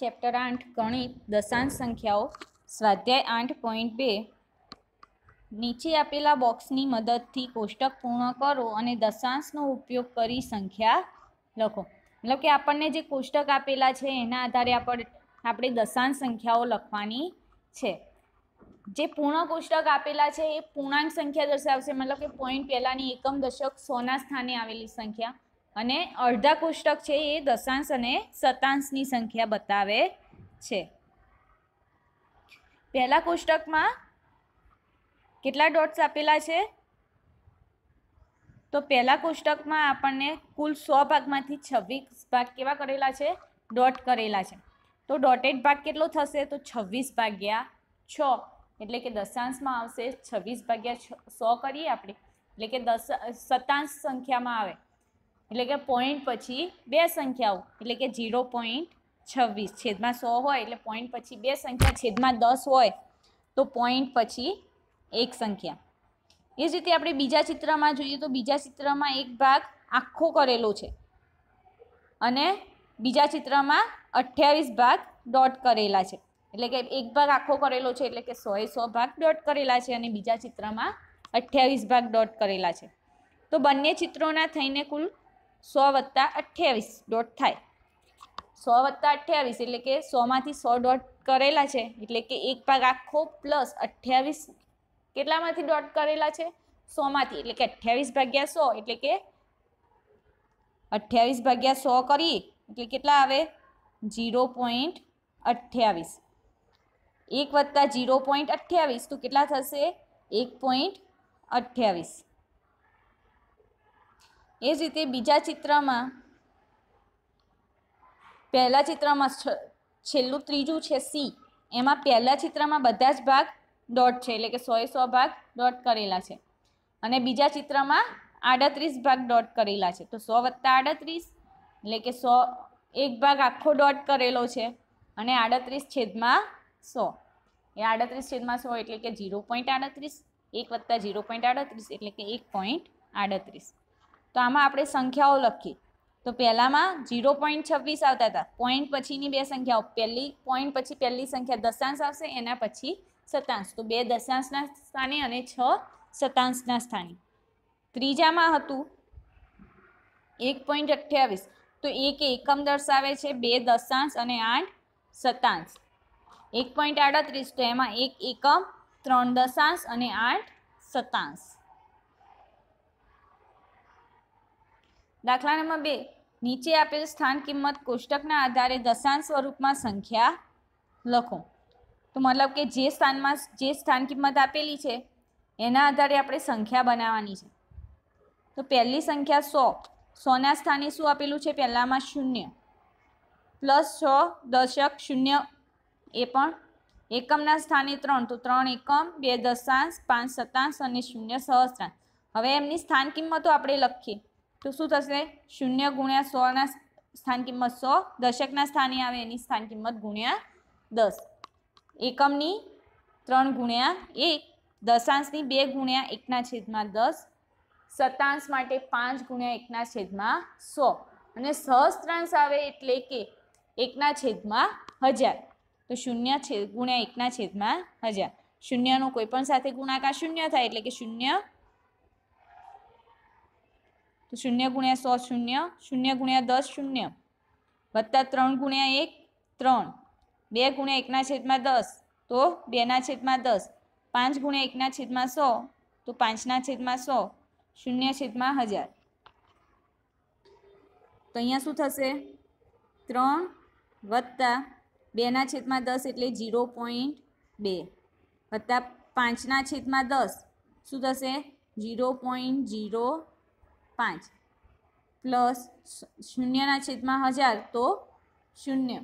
chapter આઠ ગણિત દશાંશ સંખ્યાઓ સ્વાધ્યાય આઠ પોઈન્ટ બે નીચે આપેલા બોક્સની મદદથી કોષ્ટક પૂર્ણ કરો અને દશાંશનો ઉપયોગ કરી સંખ્યા લખો મતલબ કે આપણને જે કોષ્ટક આપેલા છે એના આધારે આપણે આપણે દશાંશ સંખ્યાઓ લખવાની છે જે પૂર્ણ કોષ્ટક આપેલા છે એ પૂર્ણાંક સંખ્યા દર્શાવશે મતલબ કે પોઈન્ટ પહેલાંની એકમ દશક સોના સ્થાને આવેલી સંખ્યા અને અડધા કોષ્ટક છે એ દશાંશ અને શતાંશની સંખ્યા બતાવે છે પહેલા કોષ્ટકમાં કેટલા ડોટ્સ આપેલા છે તો પહેલા કોષ્ટકમાં આપણને કુલ સો ભાગમાંથી છવ્વીસ ભાગ કેવા કરેલા છે ડોટ કરેલા છે તો ડોટેડ ભાગ કેટલો થશે તો છવ્વીસ ભાગ્યા છ એટલે કે દશાંશમાં આવશે છવ્વીસ ભાગ્યા સો કરીએ આપણે એટલે કે દસ સતાંશ સંખ્યામાં આવે એટલે કે પોઈન્ટ પછી બે સંખ્યાઓ એટલે કે ઝીરો પોઈન્ટ છવ્વીસ છેદમાં સો હોય એટલે પોઈન્ટ પછી બે સંખ્યા છેદમાં દસ હોય તો પોઈન્ટ પછી એક સંખ્યા એ જ રીતે આપણે બીજા ચિત્રમાં જોઈએ તો બીજા ચિત્રમાં એક ભાગ આખો કરેલો છે અને બીજા ચિત્રમાં અઠ્યાવીસ ભાગ ડોટ કરેલા છે એટલે કે એક ભાગ આખો કરેલો છે એટલે કે સોએ સો ભાગ ડોટ કરેલા છે અને બીજા ચિત્રમાં અઠ્યાવીસ ભાગ ડોટ કરેલા છે તો બંને ચિત્રોના થઈને કુલ સો વત્તા અઠ્યાવીસ ડોટ થાય સો વત્તા અઠ્યાવીસ એટલે કે સોમાંથી સો ડોટ કરેલા છે એટલે કે એક ભાગ આખો પ્લસ અઠ્યાવીસ કેટલામાંથી ડોટ કરેલા છે સોમાંથી એટલે કે અઠ્યાવીસ ભાગ્યા સો એટલે કે અઠ્યાવીસ ભાગ્યા સો કરીએ એટલે કેટલા આવે જીરો પોઈન્ટ અઠ્યાવીસ એક વત્તા જીરો પોઈન્ટ અઠ્યાવીસ તો કેટલા થશે એક પોઈન્ટ અઠ્યાવીસ એ જ રીતે બીજા ચિત્રમાં પહેલાં ચિત્રમાં છેલ્લું ત્રીજું છે સી એમાં પહેલાં ચિત્રમાં બધા જ ભાગ ડોટ છે એટલે કે સોએ સો ભાગ ડોટ કરેલા છે અને બીજા ચિત્રમાં આડત્રીસ ભાગ ડોટ કરેલા છે તો સો વત્તા આડત્રીસ એટલે કે સો એક ભાગ આખો ડોટ કરેલો છે અને આડત્રીસ છેદમાં સો એ આડત્રીસ છેદમાં સો એટલે કે ઝીરો પોઈન્ટ આડત્રીસ એક વત્તા ઝીરો પોઈન્ટ આડત્રીસ એટલે કે એક પોઈન્ટ આડત્રીસ તો આમાં આપણે સંખ્યાઓ લખીએ તો પહેલાંમાં ઝીરો પોઈન્ટ છવ્વીસ આવતા હતા પોઈન્ટ પછીની બે સંખ્યાઓ પહેલી પોઈન્ટ પછી પહેલી સંખ્યા દશાંશ આવશે એના પછી સતાંશ તો બે દશાંશના સ્થાને અને છ સતાંશના સ્થાને ત્રીજામાં હતું એક પોઈન્ટ અઠ્યાવીસ તો એક એકમ દર્શાવે છે બે દશાંશ અને આઠ સતાંશ એક પોઈન્ટ આડત્રીસ તો એમાં એક એકમ ત્રણ દશાંશ અને આઠ સતાંશ દાખલા નંબર બે નીચે આપેલ સ્થાન કિંમત કોષ્ટકના આધારે દશાંશ સ્વરૂપમાં સંખ્યા લખો તો મતલબ કે જે સ્થાનમાં જે સ્થાન કિંમત આપેલી છે એના આધારે આપણે સંખ્યા બનાવવાની છે તો પહેલી સંખ્યા સો સોના સ્થાને શું આપેલું છે પહેલાંમાં શૂન્ય પ્લસ છ દશક શૂન્ય એ પણ એકમના સ્થાને ત્રણ તો ત્રણ એકમ બે દશાંશ પાંચ સતાંશ અને શૂન્ય સહસ્ત્રાંશ હવે એમની સ્થાન કિંમતો આપણે લખીએ તો શું થશે શૂન્ય ગુણ્યા સોના સ્થાન કિંમત સો દશકના સ્થાને આવે એની સ્થાન કિંમત ગુણ્યા દસ એકમની ત્રણ ગુણ્યા એક દશાંશની બે ગુણ્યા એકના છેદમાં દસ સતાંશ માટે પાંચ ગુણ્યા એકના છેદમાં સો અને સહસ્ત્રાંશ આવે એટલે કે એકના છેદમાં હજાર તો શૂન્ય છે ગુણ્યા એકના છેદમાં હજાર શૂન્યનો કોઈ પણ સાથે ગુણાકાર શૂન્ય થાય એટલે કે શૂન્ય તો શૂન્ય ગુણ્યા સો શૂન્ય શૂન્ય ગુણ્યા દસ શૂન્ય વત્તા ત્રણ ગુણ્યા એક ત્રણ બે ગુણ્યા એકના છેદમાં દસ તો બેના છેદમાં દસ પાંચ ગુણ્યા એકના છેદમાં સો તો પાંચના છેદમાં સો શૂન્ય છેદમાં હજાર તો અહીંયા શું થશે ત્રણ વત્તા બેના છેદમાં દસ એટલે ઝીરો પોઈન્ટ બે વત્તા પાંચના છેદમાં દસ શું થશે ઝીરો પોઈન્ટ ઝીરો પાંચ પ્લસ શૂન્યના છેદમાં હજાર તો શૂન્ય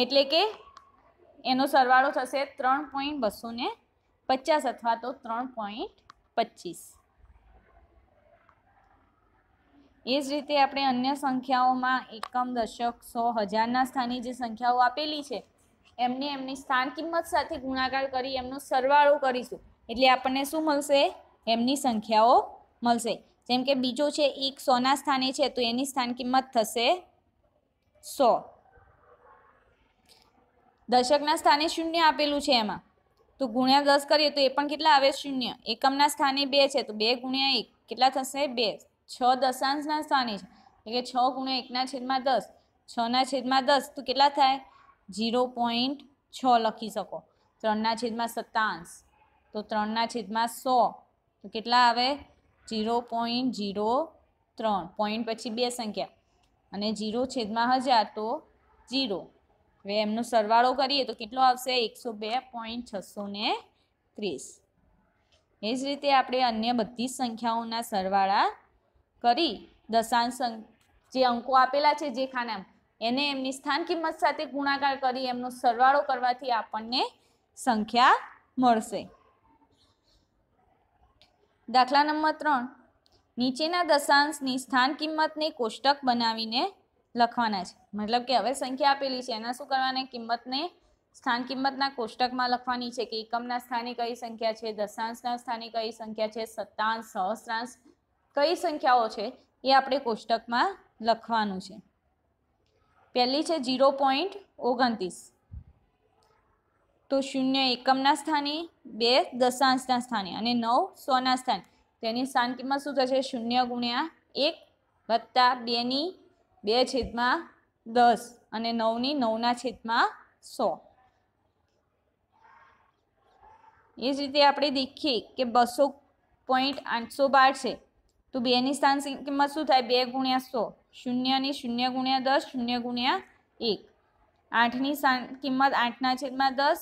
એટલે કે એનો સરવાળો થશે ત્રણ પોઈન્ટ બસો ને પચાસ અથવા તો ત્રણ પોઈન્ટ પચીસ એ જ રીતે આપણે અન્ય સંખ્યાઓમાં એકમ દશક સો હજારના સ્થાને જે સંખ્યાઓ આપેલી છે એમને એમની સ્થાન કિંમત સાથે ગુણાકાર કરી એમનો સરવાળો કરીશું એટલે આપણને શું મળશે એમની સંખ્યાઓ મળશે જેમ કે બીજો છે એક સોના સ્થાને છે તો એની સ્થાન કિંમત થશે સો દશકના સ્થાને શૂન્ય આપેલું છે એમાં તો ગુણ્યા દસ કરીએ તો એ પણ કેટલા આવે શૂન્ય એકમના સ્થાને બે છે તો બે ગુણ્યા એક કેટલા થશે બે છ દશાંશના સ્થાને છે એટલે છ ગુણ્યા એકના છેદમાં દસ છના છેદમાં દસ તો કેટલા થાય ઝીરો પોઈન્ટ છ લખી શકો ત્રણના છેદમાં સત્તાંશ તો ત્રણના છેદમાં સો તો કેટલા આવે જીરો પોઈન્ટ જીરો ત્રણ પોઈન્ટ પછી બે સંખ્યા અને જીરો છેદમાં હજાર તો જીરો હવે એમનો સરવાળો કરીએ તો કેટલો આવશે એકસો બે પોઈન્ટ છસો ને ત્રીસ એ જ રીતે આપણે અન્ય બધી સંખ્યાઓના સરવાળા કરી દશાંશ જે અંકો આપેલા છે જે ખાનામ એને એમની સ્થાન કિંમત સાથે ગુણાકાર કરી એમનો સરવાળો કરવાથી આપણને સંખ્યા મળશે દાખલા નંબર ત્રણ નીચેના દશાંશની સ્થાન કિંમતને કોષ્ટક બનાવીને લખવાના છે મતલબ કે હવે સંખ્યા આપેલી છે એના શું કરવાની કિંમતને સ્થાન કિંમતના કોષ્ટકમાં લખવાની છે કે એકમના સ્થાને કઈ સંખ્યા છે દશાંશના સ્થાને કઈ સંખ્યા છે સત્તાંશ સહસ્રાંશ કઈ સંખ્યાઓ છે એ આપણે કોષ્ટકમાં લખવાનું છે પહેલી છે ઝીરો પોઈન્ટ ઓગણત્રીસ તો શૂન્ય એકમના સ્થાને બે દશાંશના સ્થાને અને નવ સોના સ્થાને તેની સ્થાન કિંમત શું થશે શૂન્ય ગુણ્યા એક વત્તા બેની બે છેદમાં દસ અને નવની નવના છેદમાં સો એ જ રીતે આપણે દેખીએ કે બસો પોઈન્ટ આઠસો બાર છે તો બેની સ્થાન કિંમત શું થાય બે ગુણ્યા સો શૂન્યની શૂન્ય ગુણ્યા દસ શૂન્ય ગુણ્યા એક આઠની સ્થાન કિંમત આઠના છેદમાં દસ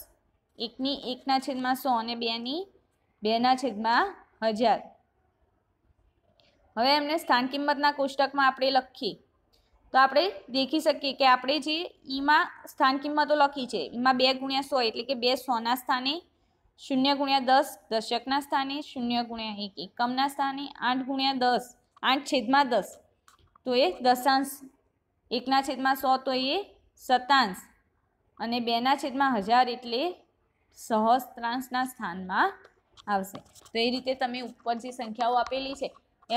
એકની એકના છેદમાં સો અને બેની બેના છેદમાં હજાર હવે એમને સ્થાન કિંમતના કોષ્ટકમાં આપણે લખીએ તો આપણે દેખી શકીએ કે આપણે જે ઈમાં સ્થાન કિંમતો લખી છે એમાં બે ગુણ્યા સો એટલે કે બે સોના સ્થાને શૂન્ય ગુણ્યા દસ દશકના સ્થાને શૂન્ય ગુણ્યા એક એકમના સ્થાને આઠ ગુણ્યા દસ આઠ છેદમાં દસ તો એ દશાંશ એકના છેદમાં સો તો એ સતાંશ અને બેના છેદમાં હજાર એટલે સહસ્ત્રાંશના સ્થાનમાં આવશે તો એ રીતે તમે ઉપર જે સંખ્યાઓ આપેલી છે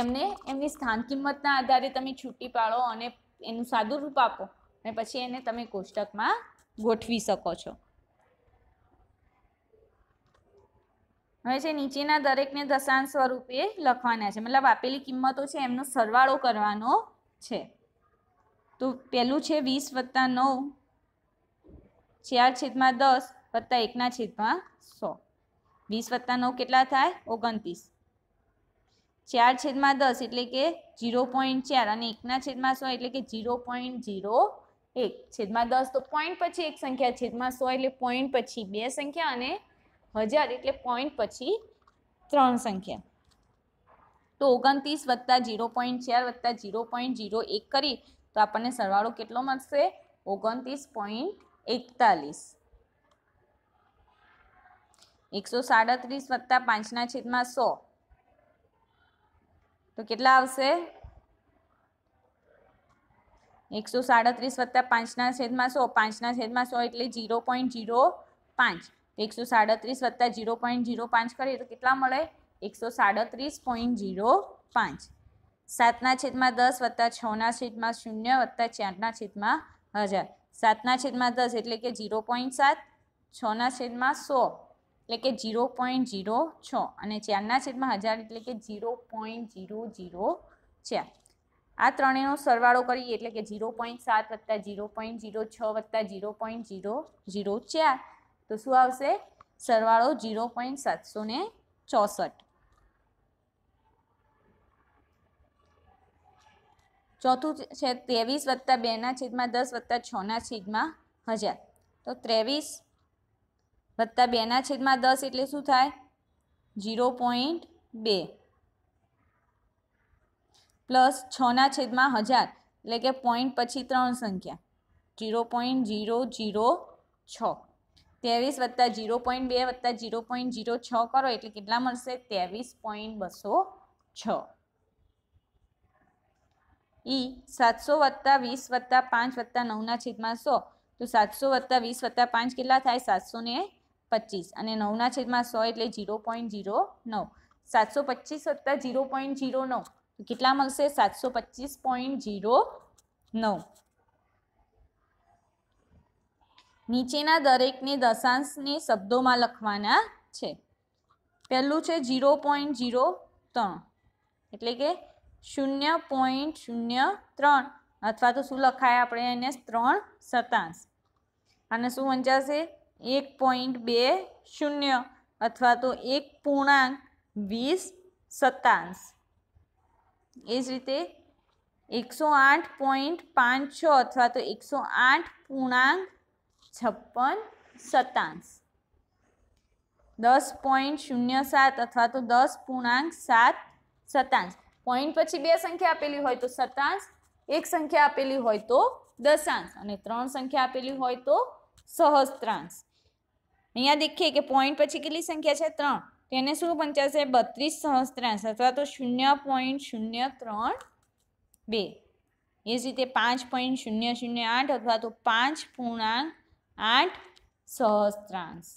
એમને એમની સ્થાન કિંમતના આધારે તમે છૂટી પાડો અને એનું સાદું રૂપ આપો અને પછી એને તમે કોષ્ટકમાં ગોઠવી શકો છો હવે છે નીચેના દરેકને દશાંશ સ્વરૂપે લખવાના છે મતલબ આપેલી કિંમતો છે એમનો સરવાળો કરવાનો છે તો પહેલું છે વીસ વત્તા નવ ચાર છેદમાં દસ વત્તા એકના છેદમાં સો વીસ વત્તા નવ કેટલા થાય ઓગણત્રીસ ચાર છેદમાં દસ એટલે કે જીરો પોઈન્ટ ચાર અને એકના છેદમાં સો એટલે કે જીરો પોઈન્ટ ઝીરો એક છેદમાં દસ તો પોઈન્ટ પછી એક સંખ્યા છેદમાં સો એટલે પોઈન્ટ પછી બે સંખ્યા અને હજાર એટલે પોઈન્ટ પછી ત્રણ સંખ્યા તો ઓગણત્રીસ વત્તા ઝીરો પોઈન્ટ ચાર વત્તા ઝીરો પોઈન્ટ જીરો એક કરી તો આપણને સરવાળો કેટલો મળશે ઓગણત્રીસ પોઈન્ટ એકતાલીસ એકસો સાડત્રીસ વત્તા પાંચના છેદમાં સો તો કેટલા આવશે એકસો સાડત્રીસ વત્તા પાંચના છેદમાં સો પાંચના છેદમાં સો એટલે ઝીરો પોઈન્ટ ઝીરો પાંચ એકસો સાડત્રીસ વત્તા ઝીરો પોઈન્ટ જીરો પાંચ કરીએ તો કેટલા મળે એકસો સાડત્રીસ પોઈન્ટ ઝીરો પાંચ સાતના છેદમાં દસ વત્તા છના છેદમાં શૂન્ય વત્તા ચારના છેદમાં હજાર સાતના છેદમાં દસ એટલે કે ઝીરો પોઈન્ટ સાત છના છેદમાં સો એટલે કે ઝીરો પોઈન્ટ ઝીરો છ અને ચારના છેદમાં હજાર એટલે કે ઝીરો પોઈન્ટ ઝીરો ઝીરો ચાર આ ત્રણેયનો સરવાળો કરીએ એટલે કે ઝીરો પોઈન્ટ સાત વત્તા ઝીરો પોઈન્ટ ઝીરો છ વત્તા ઝીરો પોઈન્ટ ઝીરો ઝીરો ચાર તો શું આવશે સરવાળો ઝીરો પોઈન્ટ સાતસો ને ચોસઠ ચોથું છે ત્રેવીસ વત્તા બેના છેદમાં દસ વત્તા છના છેદમાં હજાર તો ત્રેવીસ +2/10 એટલે શું થાય 0.2 + 6/1000 એટલે કે પોઈન્ટ પછી ત્રણ સંખ્યા 0.006 23 + 0.2 + 0.06 કરો એટલે કેટલા મળશે 23.206 e 700 + 20 + 5 + 9/100 તો 700 + 20 + 5 કેટલા થાય 725 પચીસ અને નવના છેદમાં સો એટલે ઝીરો પોઈન્ટ ઝીરો નવ સાતસો પચીસ વત્તા ઝીરો પોઈન્ટ ઝીરો નવ કેટલા મળશે સાતસો પચીસ પોઈન્ટ ઝીરો નવ નીચેના દરેકને દશાંશને શબ્દોમાં લખવાના છે પહેલું છે ઝીરો પોઈન્ટ ઝીરો ત્રણ એટલે કે શૂન્ય પોઈન્ટ શૂન્ય ત્રણ અથવા તો શું લખાય આપણે એને ત્રણ સતાંશ અને શું વંચાશે એક પોઈન્ટ બે શૂન્ય અથવા તો એક પૂર્ણાંક વીસ સત્તાંશ એ જ રીતે એકસો આઠ પોઈન્ટ પાંચ છ અથવા તો એકસો આઠ પૂર્ણાંક છપ્પન સત્તાંશ દસ પોઈન્ટ શૂન્ય સાત અથવા તો દસ પૂર્ણાંક સાત સતાંશ પોઈન્ટ પછી બે સંખ્યા આપેલી હોય તો સતાંશ એક સંખ્યા આપેલી હોય તો દશાંશ અને ત્રણ સંખ્યા આપેલી હોય તો સહસ્ત્રાંશ અહીંયા દેખીએ કે પોઈન્ટ પછી કેટલી સંખ્યા છે ત્રણ તેને શું પંચાશે બત્રીસ સહસ્ત્રાંશ અથવા તો શૂન્ય પોઈન્ટ શૂન્ય ત્રણ બે એ જ રીતે પાંચ પોઈન્ટ શૂન્ય શૂન્ય આઠ અથવા તો પાંચ પૂર્ણાંક આઠ સહસ્ત્રાંશ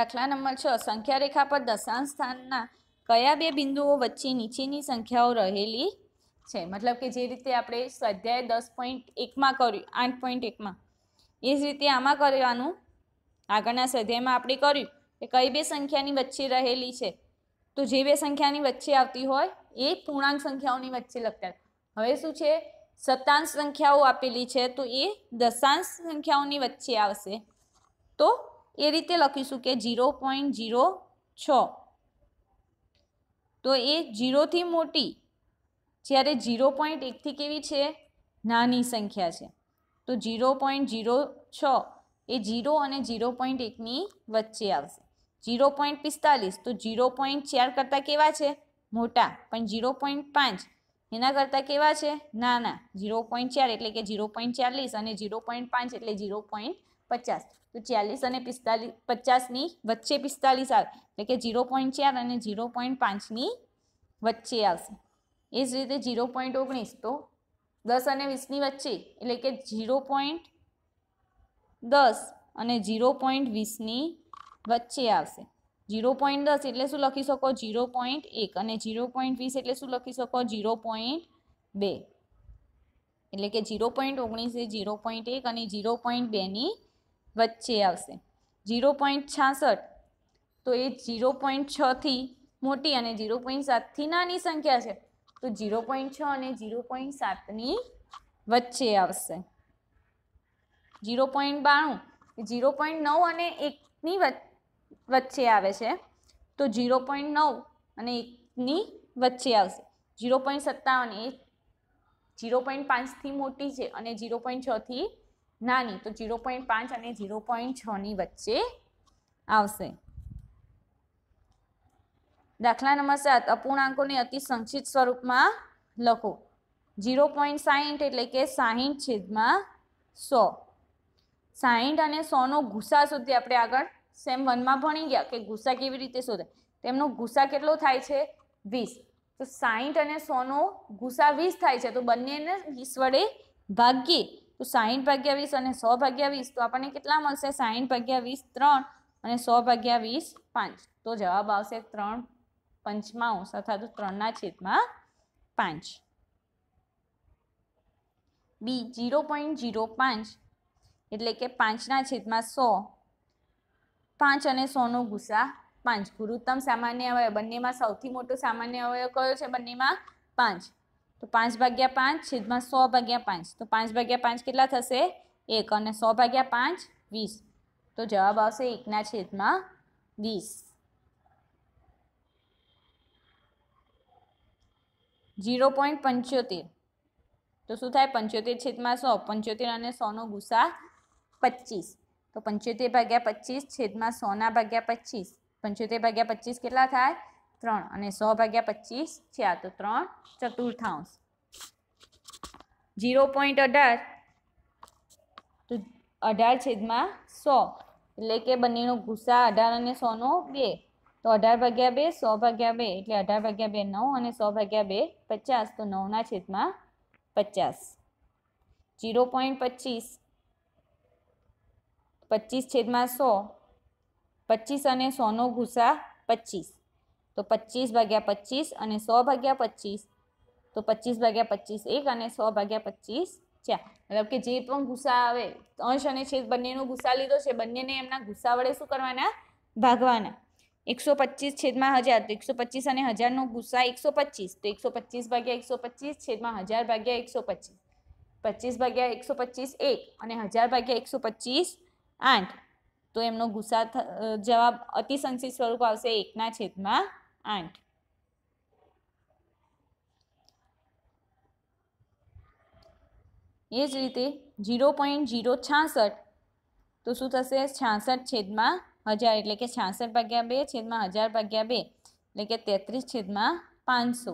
દાખલા નંબર છ સંખ્યા રેખા પર દશાંશ સ્થાનના કયા બે બિંદુઓ વચ્ચે નીચેની સંખ્યાઓ રહેલી છે મતલબ કે જે રીતે આપણે સ્વાધ્યાય દસ પોઈન્ટ એકમાં કર્યું આઠ પોઈન્ટ એકમાં એ જ રીતે આમાં કરવાનું આગળના સ્વાધ્યાયમાં આપણે કર્યું કે કઈ બે સંખ્યાની વચ્ચે રહેલી છે તો જે બે સંખ્યાની વચ્ચે આવતી હોય એ પૂર્ણાંક સંખ્યાઓની વચ્ચે લખતા હવે શું છે સત્તાંશ સંખ્યાઓ આપેલી છે તો એ દશાંશ સંખ્યાઓની વચ્ચે આવશે તો એ રીતે લખીશું કે ઝીરો પોઈન્ટ ઝીરો છ તો એ ઝીરોથી મોટી જ્યારે ઝીરો પોઈન્ટ એકથી કેવી છે નાની સંખ્યા છે તો ઝીરો પોઈન્ટ ઝીરો છ એ ઝીરો અને ઝીરો પોઈન્ટ એકની વચ્ચે આવશે ઝીરો પોઈન્ટ પિસ્તાલીસ તો ઝીરો પોઈન્ટ ચાર કરતાં કેવા છે મોટા પણ ઝીરો પોઈન્ટ પાંચ એના કરતાં કેવા છે નાના ઝીરો પોઈન્ટ ચાર એટલે કે ઝીરો પોઈન્ટ ચાલીસ અને ઝીરો પોઈન્ટ પાંચ એટલે ઝીરો પોઈન્ટ પચાસ તો ચાલીસ અને પિસ્તાલીસ પચાસની વચ્ચે પિસ્તાલીસ આવે એટલે કે ઝીરો પોઈન્ટ ચાર અને ઝીરો પોઈન્ટ પાંચની વચ્ચે આવશે એ જ રીતે ઝીરો પોઈન્ટ ઓગણીસ તો દસ અને વીસની વચ્ચે એટલે કે ઝીરો પોઈન્ટ દસ અને ઝીરો પોઈન્ટ વીસની વચ્ચે આવશે ઝીરો પોઈન્ટ દસ એટલે શું લખી શકો ઝીરો પોઈન્ટ એક અને ઝીરો પોઈન્ટ વીસ એટલે શું લખી શકો ઝીરો પોઈન્ટ બે એટલે કે ઝીરો પોઈન્ટ ઓગણીસ એ ઝીરો પોઈન્ટ એક અને ઝીરો પોઈન્ટ બેની વચ્ચે આવશે ઝીરો પોઈન્ટ છાસઠ તો એ ઝીરો પોઈન્ટ છથી મોટી અને ઝીરો પોઈન્ટ સાતથી નાની સંખ્યા છે તો જીરો પોઈન્ટ છ અને ઝીરો પોઈન્ટ સાતની વચ્ચે આવશે જીરો પોઈન્ટ બાણું જીરો પોઈન્ટ નવ અને એકની વચ્ચે આવે છે તો જીરો પોઈન્ટ નવ અને એકની વચ્ચે આવશે જીરો પોઈન્ટ સત્તાવન એ જીરો પોઈન્ટ પાંચથી મોટી છે અને જીરો પોઈન્ટ છથી નાની તો જીરો પોઈન્ટ પાંચ અને ઝીરો પોઈન્ટ છની વચ્ચે આવશે દાખલા નંબર સાત અપૂર્ણાંકોને અતિ સંક્ષિપ્ત સ્વરૂપમાં લખો જીરો પોઈન્ટ સાહીઠ એટલે કે સાહીઠ છેદમાં સો સાહીઠ અને સોનો ગુસ્સા સુધી આપણે આગળ સેમ વનમાં ભણી ગયા કે ગુસ્સા કેવી રીતે શોધાય તેમનો ગુસ્સા કેટલો થાય છે વીસ તો સાહીઠ અને સોનો ગુસ્સા વીસ થાય છે તો બંનેને વીસ વડે ભાગીએ તો સાહીઠ ભાગ્યા વીસ અને સો ભાગ્યા વીસ તો આપણને કેટલા મળશે સાહીઠ ભાગ્યા વીસ ત્રણ અને સો ભાગ્યા વીસ પાંચ તો જવાબ આવશે ત્રણ પંચમાંશ અથવા તો ત્રણના છેદમાં પાંચ બી જીરો પોઈન્ટ જીરો પાંચ એટલે કે પાંચના છેદમાં સો પાંચ અને સોનો ગુસા પાંચ ગુરુત્તમ સામાન્ય અવયવ બંનેમાં સૌથી મોટો સામાન્ય અવયવ કયો છે બંનેમાં પાંચ તો પાંચ ભાગ્યા પાંચ છેદમાં સો ભાગ્યા પાંચ તો પાંચ ભાગ્યા પાંચ કેટલા થશે એક અને સો ભાગ્યા પાંચ વીસ તો જવાબ આવશે એકના છેદમાં વીસ જીરો પોઈન્ટ પંચોતેર તો શું થાય પંચોતેર છેદમાં સો પંચોતેર અને સોનો ગુસા પચીસ તો પંચોતેર ભાગ્યા પચીસ છેદમાં સોના ભાગ્યા પચીસ પંચોતેર ભાગ્યા પચીસ કેટલા થાય ત્રણ અને સો ભાગ્યા પચીસ આ તો ત્રણ ચતુર્થાંશ જીરો પોઈન્ટ અઢાર તો અઢાર છેદમાં સો એટલે કે બંનેનો ગુસા અઢાર અને સોનો બે તો અઢાર ભાગ્યા બે સો ભાગ્યા બે એટલે અઢાર ભાગ્યા બે નવ અને સો ભાગ્યા બે પચાસ તો નવના છેદમાં પચાસ જીરો પોઈન્ટ પચીસ પચીસ છેદમાં સો પચીસ અને સોનો ગુસા પચીસ તો પચીસ ભાગ્યા પચીસ અને સો ભાગ્યા પચીસ તો પચીસ ભાગ્યા પચીસ એક અને સો ભાગ્યા પચીસ ચાર મતલબ કે જે પણ ગુસા આવે અંશ અને છેદ બંનેનો ગુસા લીધો છે બંનેને એમના ગુસા વડે શું કરવાના ભાગવાના એકસો પચીસ છેદમાં હજાર તો એકસો પચીસ અને હજારનો ગુસ્સા એકસો પચીસ તો એકસો પચીસ ભાગ્યા એકસો પચીસ છેદમાં હજાર ભાગ્યા એકસો પચીસ પચીસ ભાગ્યા એકસો પચીસ એક અને હજાર ભાગ્યા એકસો પચીસ આઠ તો એમનો ગુસ્સા જવાબ અતિસંશી સ્વરૂપ આવશે એકના છેદમાં આઠ એ જ રીતે ઝીરો પોઈન્ટ ઝીરો છાસઠ તો શું થશે છાસઠ છેદમાં હજાર એટલે કે છાસઠ ભાગ્યા બે છેદમાં હજાર ભાગ્યા બે એટલે કે તેત્રીસ છેદમાં પાંચસો